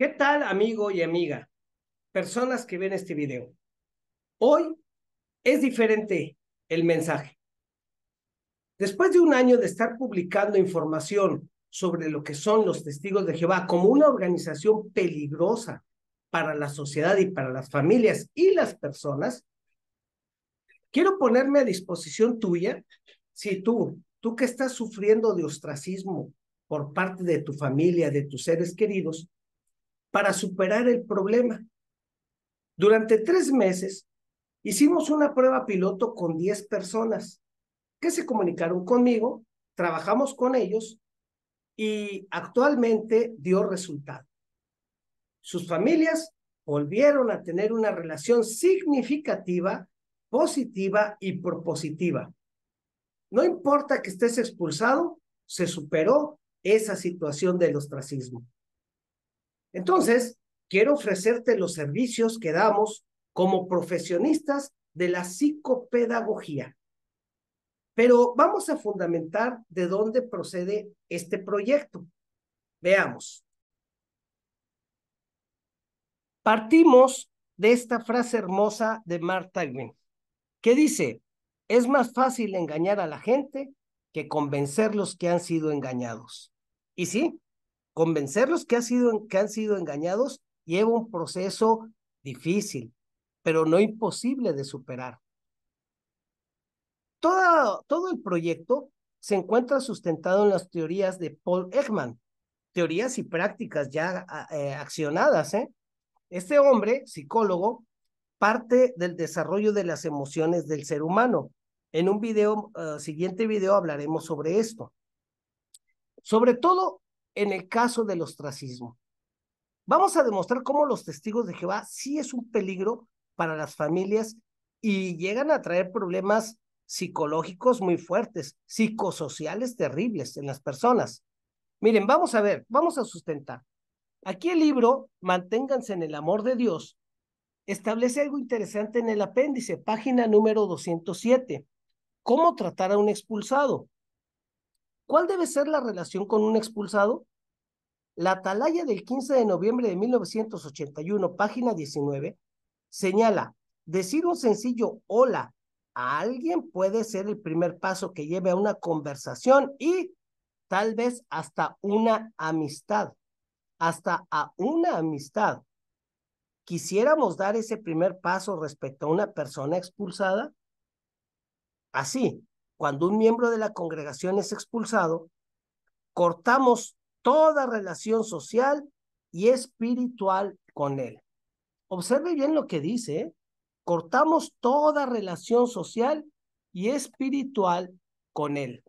¿Qué tal, amigo y amiga? Personas que ven este video. Hoy es diferente el mensaje. Después de un año de estar publicando información sobre lo que son los testigos de Jehová como una organización peligrosa para la sociedad y para las familias y las personas, quiero ponerme a disposición tuya si tú, tú que estás sufriendo de ostracismo por parte de tu familia, de tus seres queridos, para superar el problema. Durante tres meses hicimos una prueba piloto con 10 personas que se comunicaron conmigo, trabajamos con ellos y actualmente dio resultado. Sus familias volvieron a tener una relación significativa, positiva y propositiva. No importa que estés expulsado, se superó esa situación del ostracismo. Entonces, quiero ofrecerte los servicios que damos como profesionistas de la psicopedagogía. Pero vamos a fundamentar de dónde procede este proyecto. Veamos. Partimos de esta frase hermosa de Martha Green, que dice, es más fácil engañar a la gente que convencerlos que han sido engañados. Y sí, Convencerlos que, ha sido, que han sido engañados lleva un proceso difícil, pero no imposible de superar. Todo, todo el proyecto se encuentra sustentado en las teorías de Paul Ekman, teorías y prácticas ya ah, eh, accionadas. ¿eh? Este hombre, psicólogo, parte del desarrollo de las emociones del ser humano. En un video, ah, siguiente video hablaremos sobre esto. Sobre todo, en el caso del ostracismo. Vamos a demostrar cómo los testigos de Jehová sí es un peligro para las familias y llegan a traer problemas psicológicos muy fuertes, psicosociales terribles en las personas. Miren, vamos a ver, vamos a sustentar. Aquí el libro, Manténganse en el amor de Dios, establece algo interesante en el apéndice, página número 207. ¿Cómo tratar a un expulsado? ¿Cuál debe ser la relación con un expulsado? La atalaya del 15 de noviembre de 1981, página 19, señala, decir un sencillo hola a alguien puede ser el primer paso que lleve a una conversación y tal vez hasta una amistad, hasta a una amistad. ¿Quisiéramos dar ese primer paso respecto a una persona expulsada? Así, cuando un miembro de la congregación es expulsado, cortamos toda relación social y espiritual con Él. Observe bien lo que dice, ¿eh? cortamos toda relación social y espiritual con Él.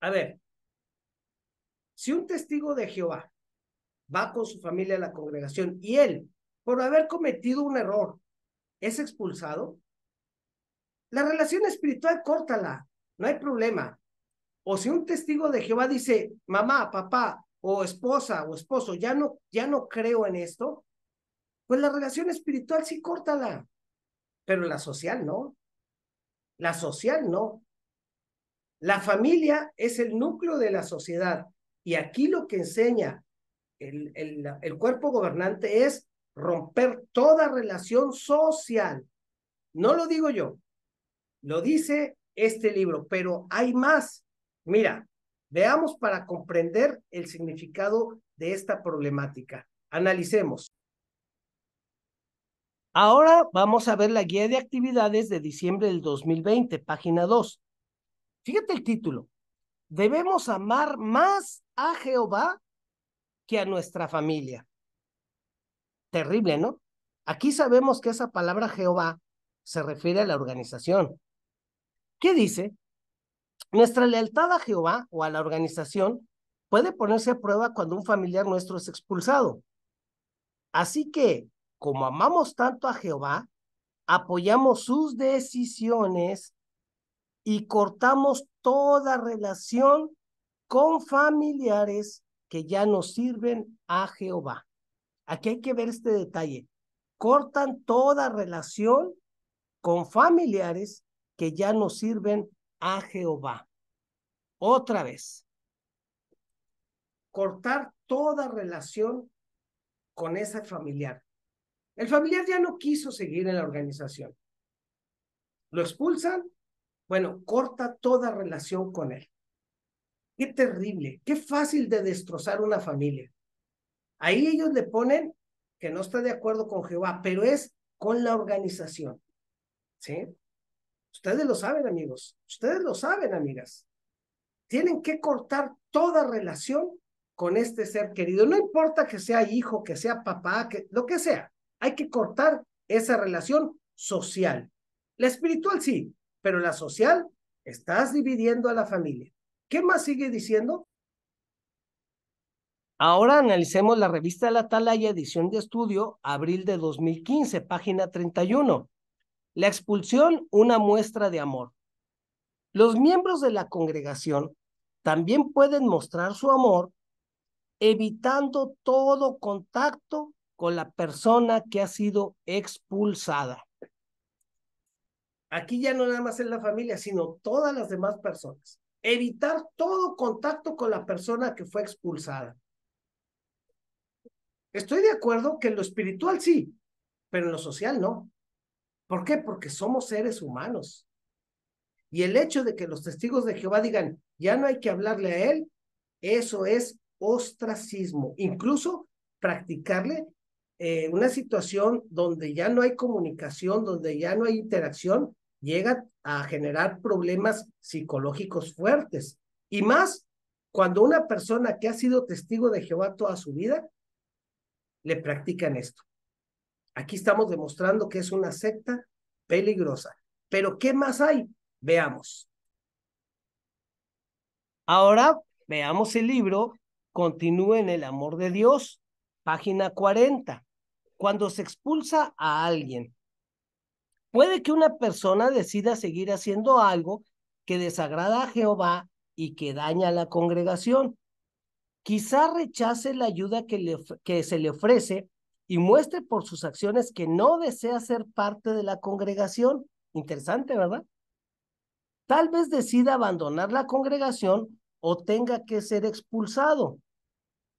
A ver, si un testigo de Jehová va con su familia a la congregación y él, por haber cometido un error, es expulsado, la relación espiritual córtala, no hay problema. O si un testigo de Jehová dice, mamá, papá, o esposa o esposo, ya no, ya no creo en esto, pues la relación espiritual sí córtala, pero la social no. La social no. La familia es el núcleo de la sociedad y aquí lo que enseña el, el, el cuerpo gobernante es romper toda relación social. No lo digo yo, lo dice este libro, pero hay más. Mira, veamos para comprender el significado de esta problemática. Analicemos. Ahora vamos a ver la guía de actividades de diciembre del 2020, página 2. Fíjate el título. Debemos amar más a Jehová que a nuestra familia. Terrible, ¿no? Aquí sabemos que esa palabra Jehová se refiere a la organización. ¿Qué dice? Nuestra lealtad a Jehová o a la organización puede ponerse a prueba cuando un familiar nuestro es expulsado. Así que, como amamos tanto a Jehová, apoyamos sus decisiones y cortamos toda relación con familiares que ya no sirven a Jehová. Aquí hay que ver este detalle. Cortan toda relación con familiares que ya no sirven a a Jehová. Otra vez, cortar toda relación con ese familiar. El familiar ya no quiso seguir en la organización. Lo expulsan. Bueno, corta toda relación con él. Qué terrible, qué fácil de destrozar una familia. Ahí ellos le ponen que no está de acuerdo con Jehová, pero es con la organización. ¿Sí? Ustedes lo saben, amigos. Ustedes lo saben, amigas. Tienen que cortar toda relación con este ser querido. No importa que sea hijo, que sea papá, que lo que sea. Hay que cortar esa relación social. La espiritual sí, pero la social estás dividiendo a la familia. ¿Qué más sigue diciendo? Ahora analicemos la revista La Talaya edición de estudio, abril de 2015, página 31. La expulsión, una muestra de amor. Los miembros de la congregación también pueden mostrar su amor evitando todo contacto con la persona que ha sido expulsada. Aquí ya no nada más en la familia, sino todas las demás personas. Evitar todo contacto con la persona que fue expulsada. Estoy de acuerdo que en lo espiritual sí, pero en lo social no. ¿Por qué? Porque somos seres humanos. Y el hecho de que los testigos de Jehová digan, ya no hay que hablarle a él, eso es ostracismo. Incluso practicarle eh, una situación donde ya no hay comunicación, donde ya no hay interacción, llega a generar problemas psicológicos fuertes. Y más cuando una persona que ha sido testigo de Jehová toda su vida, le practican esto. Aquí estamos demostrando que es una secta peligrosa. Pero ¿qué más hay? Veamos. Ahora veamos el libro Continúe en el amor de Dios, página 40. Cuando se expulsa a alguien, puede que una persona decida seguir haciendo algo que desagrada a Jehová y que daña a la congregación. Quizá rechace la ayuda que, que se le ofrece y muestre por sus acciones que no desea ser parte de la congregación. Interesante, ¿verdad? Tal vez decida abandonar la congregación o tenga que ser expulsado.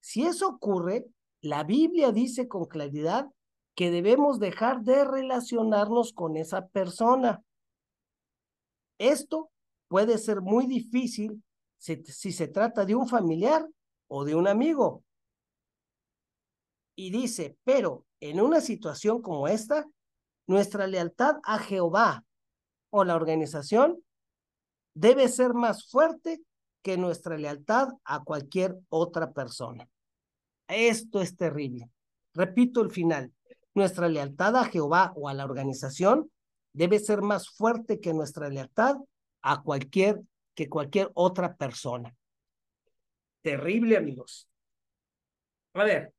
Si eso ocurre, la Biblia dice con claridad que debemos dejar de relacionarnos con esa persona. Esto puede ser muy difícil si, se trata de un familiar o de un amigo, y dice, pero en una situación como esta, nuestra lealtad a Jehová o la organización debe ser más fuerte que nuestra lealtad a cualquier otra persona. Esto es terrible. Repito el final. Nuestra lealtad a Jehová o a la organización debe ser más fuerte que nuestra lealtad a cualquier que cualquier otra persona. Terrible, amigos. A ver,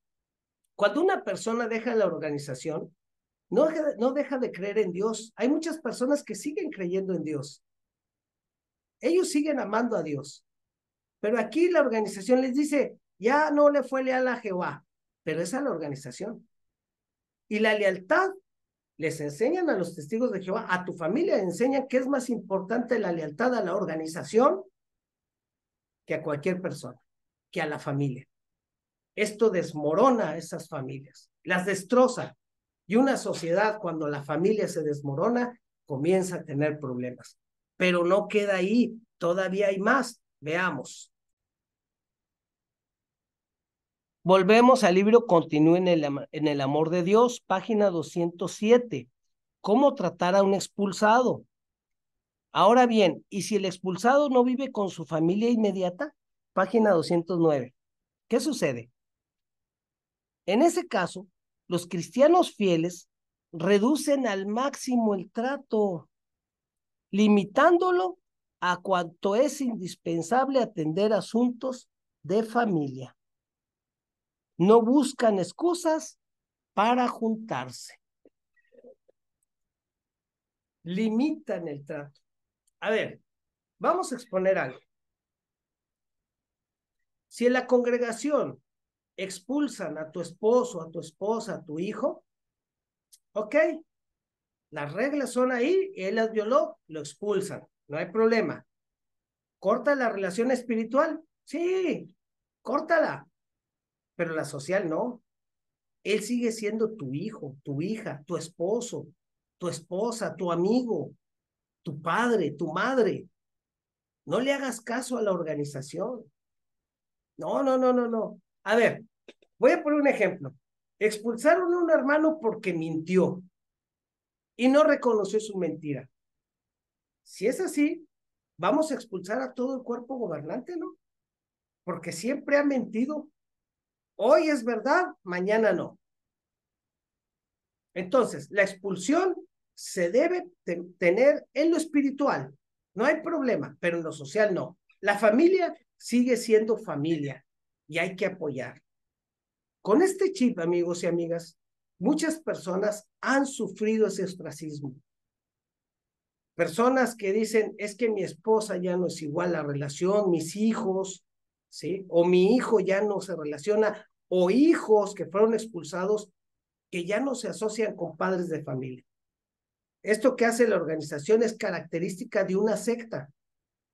cuando una persona deja la organización, no deja, de, creer en Dios. Hay muchas personas que siguen creyendo en Dios. Ellos siguen amando a Dios. Pero aquí la organización les dice, ya no le fue leal a Jehová, pero es a la organización. Y la lealtad, les enseñan a los testigos de Jehová, a tu familia enseñan que es más importante la lealtad a la organización que a cualquier persona, que a la familia. Esto desmorona a esas familias, las destroza. Y una sociedad, cuando la familia se desmorona, comienza a tener problemas. Pero no queda ahí, todavía hay más. Veamos. Volvemos al libro Continúe en el, en el amor de Dios, página 207. ¿Cómo tratar a un expulsado? Ahora bien, ¿y si el expulsado no vive con su familia inmediata? Página 209. ¿Qué sucede? En ese caso, los cristianos fieles reducen al máximo el trato, limitándolo a cuanto es indispensable atender asuntos de familia. No buscan excusas para juntarse. Limitan el trato. A ver, vamos a exponer algo. Si en la congregación expulsan a tu esposo, a tu esposa, a tu hijo, ok, las reglas son ahí, él las violó, lo expulsan, no hay problema. ¿Corta la relación espiritual? Sí, córtala, pero la social no. Él sigue siendo tu hijo, tu hija, tu esposo, tu esposa, tu amigo, tu padre, tu madre. No le hagas caso a la organización. No, no, no, no, no. A ver, Voy a poner un ejemplo. Expulsaron a un hermano porque mintió y no reconoció su mentira. Si es así, vamos a expulsar a todo el cuerpo gobernante, ¿no? Porque siempre ha mentido. Hoy es verdad, mañana no. Entonces, la expulsión se debe tener en lo espiritual. No hay problema, pero en lo social no. La familia sigue siendo familia y hay que apoyar. Con este chip, amigos y amigas, muchas personas han sufrido ese ostracismo. Personas que dicen, es que mi esposa ya no es igual la relación, mis hijos, ¿sí? O mi hijo ya no se relaciona, o hijos que fueron expulsados que ya no se asocian con padres de familia. Esto que hace la organización es característica de una secta,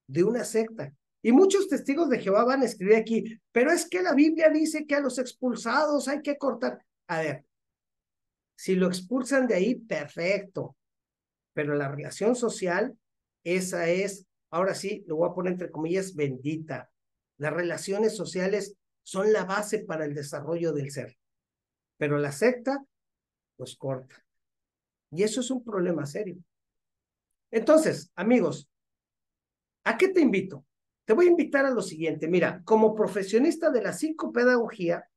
de una secta. Y muchos testigos de Jehová van a escribir aquí, pero es que la Biblia dice que a los expulsados hay que cortar. A ver, si lo expulsan de ahí, perfecto. Pero la relación social, esa es, ahora sí, lo voy a poner entre comillas, bendita. Las relaciones sociales son la base para el desarrollo del ser. Pero la secta pues corta. Y eso es un problema serio. Entonces, amigos, ¿a qué te invito? Te voy a invitar a lo siguiente. Mira, como profesionista de la psicopedagogía,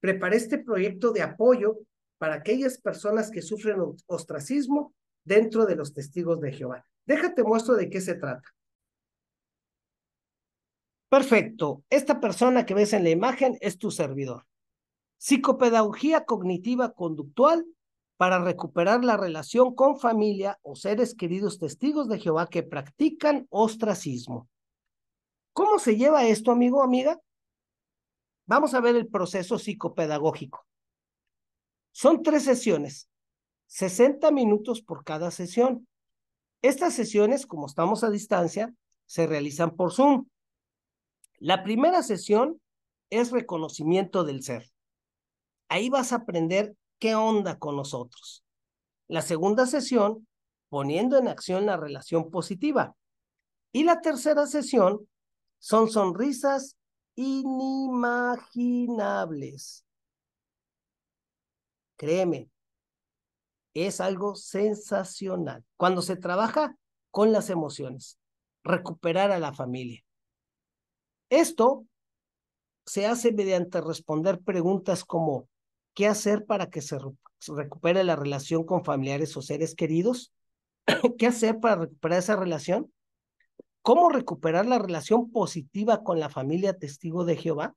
preparé este proyecto de apoyo para aquellas personas que sufren ostracismo dentro de los testigos de Jehová. Déjate muestro de qué se trata. Perfecto. Esta persona que ves en la imagen es tu servidor. Psicopedagogía cognitiva conductual para recuperar la relación con familia o seres queridos testigos de Jehová que practican ostracismo. ¿Cómo se lleva esto, amigo, amiga? Vamos a ver el proceso psicopedagógico. Son tres sesiones, 60 minutos por cada sesión. Estas sesiones, como estamos a distancia, se realizan por Zoom. La primera sesión es reconocimiento del ser. Ahí vas a aprender qué onda con nosotros. La segunda sesión, poniendo en acción la relación positiva. Y la tercera sesión, son sonrisas inimaginables. Créeme, es algo sensacional. Cuando se trabaja con las emociones, recuperar a la familia. Esto se hace mediante responder preguntas como, ¿qué hacer para que se recupere la relación con familiares o seres queridos? ¿Qué hacer para recuperar esa relación? ¿Cómo recuperar la relación positiva con la familia testigo de Jehová?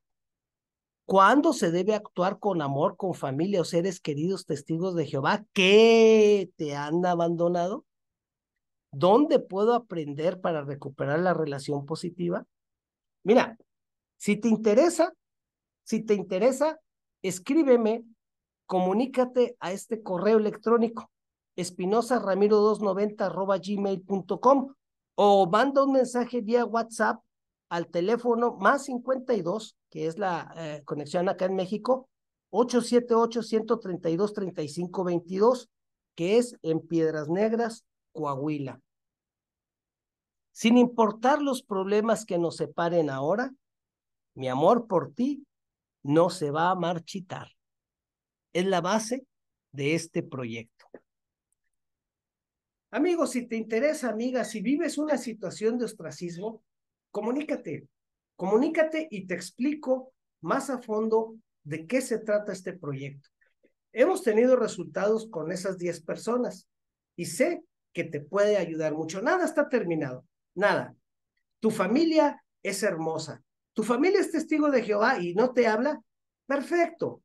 ¿Cuándo se debe actuar con amor con familia o seres queridos testigos de Jehová que te han abandonado? ¿Dónde puedo aprender para recuperar la relación positiva? Mira, si te interesa, si te interesa, escríbeme, comunícate a este correo electrónico espinosa ramiro 290 gmail.com o manda un mensaje vía WhatsApp al teléfono más 52, que es la eh, conexión acá en México, 878-132-3522, que es en Piedras Negras, Coahuila. Sin importar los problemas que nos separen ahora, mi amor por ti no se va a marchitar. Es la base de este proyecto. Amigos, si te interesa, amiga, si vives una situación de ostracismo, comunícate, comunícate y te explico más a fondo de qué se trata este proyecto. Hemos tenido resultados con esas 10 personas y sé que te puede ayudar mucho. Nada está terminado, nada. Tu familia es hermosa. Tu familia es testigo de Jehová y no te habla. Perfecto.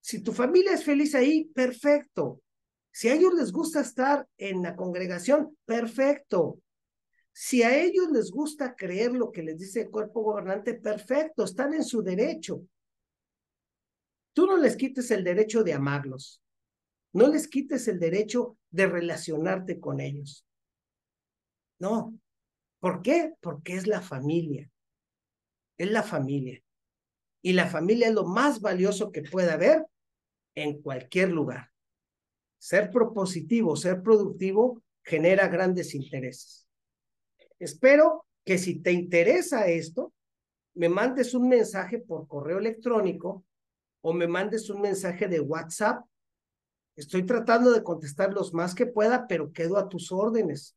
Si tu familia es feliz ahí, perfecto. Si a ellos les gusta estar en la congregación, perfecto. Si a ellos les gusta creer lo que les dice el cuerpo gobernante, perfecto, están en su derecho. Tú no les quites el derecho de amarlos. No les quites el derecho de relacionarte con ellos. No. ¿Por qué? Porque es la familia. Es la familia. Y la familia es lo más valioso que pueda haber en cualquier lugar. Ser propositivo, ser productivo, genera grandes intereses. Espero que si te interesa esto, me mandes un mensaje por correo electrónico o me mandes un mensaje de WhatsApp. Estoy tratando de contestar los más que pueda, pero quedo a tus órdenes.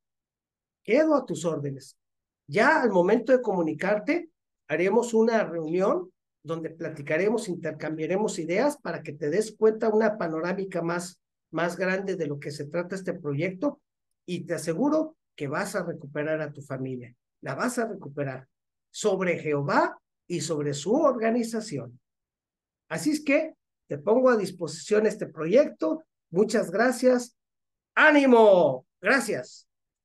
Quedo a tus órdenes. Ya al momento de comunicarte, haremos una reunión donde platicaremos, intercambiaremos ideas para que te des cuenta una panorámica más más grande de lo que se trata este proyecto y te aseguro que vas a recuperar a tu familia, la vas a recuperar sobre Jehová y sobre su organización. Así es que te pongo a disposición este proyecto. Muchas gracias. Ánimo. Gracias.